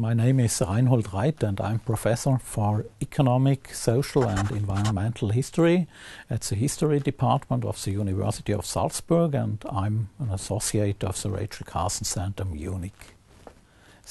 My name is Reinhold Reit, and I'm professor for economic, social, and environmental history at the history department of the University of Salzburg, and I'm an associate of the Rachel Carson Center Munich.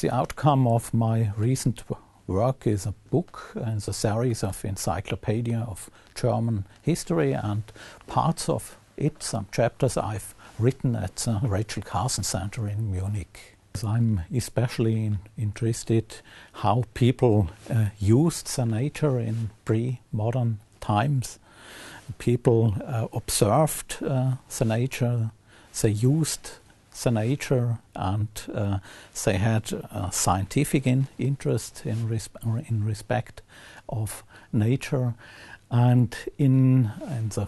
The outcome of my recent work is a book and a series of encyclopedia of German history, and parts of it, some chapters I've written at the Rachel Carson Center in Munich. I'm especially in, interested how people uh, used the nature in pre-modern times. People uh, observed uh, the nature, they used the nature, and uh, they had a scientific in interest in, in respect of nature. And in, in the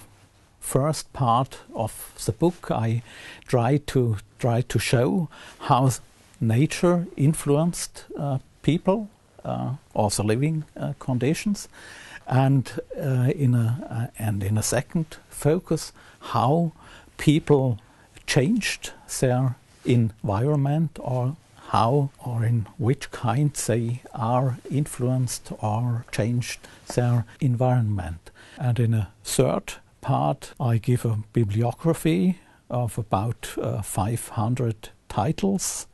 first part of the book, I try to try to show how nature influenced uh, people, uh, also living uh, conditions, and in a and in a second focus how people changed their environment or how or in which kind they are influenced or changed their environment. And in a third part, I give a bibliography of about uh, 500 titles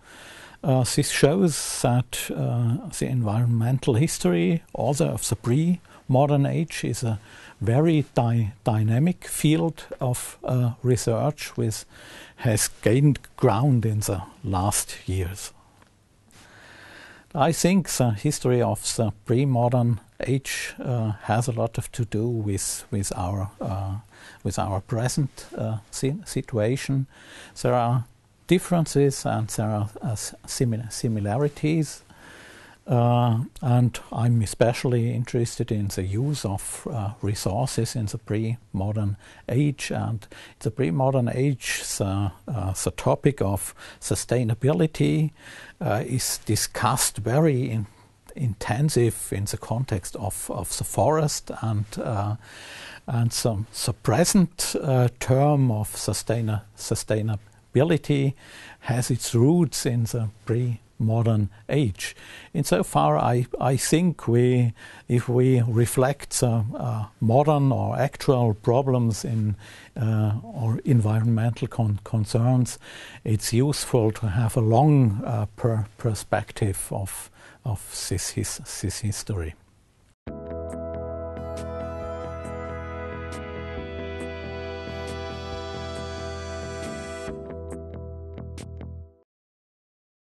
uh, this shows that uh, the environmental history, also of the pre-modern age, is a very dy dynamic field of uh, research which has gained ground in the last years. I think the history of the pre-modern age uh, has a lot of to do with with our uh, with our present uh, situation. There are differences and there are uh, similar similarities. Uh, and I'm especially interested in the use of uh, resources in the pre-modern age. And the pre-modern age, the, uh, the topic of sustainability uh, is discussed very in intensive in the context of, of the forest and uh, and some the present uh, term of sustaina sustainability has its roots in the pre modern age. Insofar, I, I think we, if we reflect uh, uh, modern or actual problems in uh, or environmental con concerns, it's useful to have a long uh, per perspective of of this, his, this history.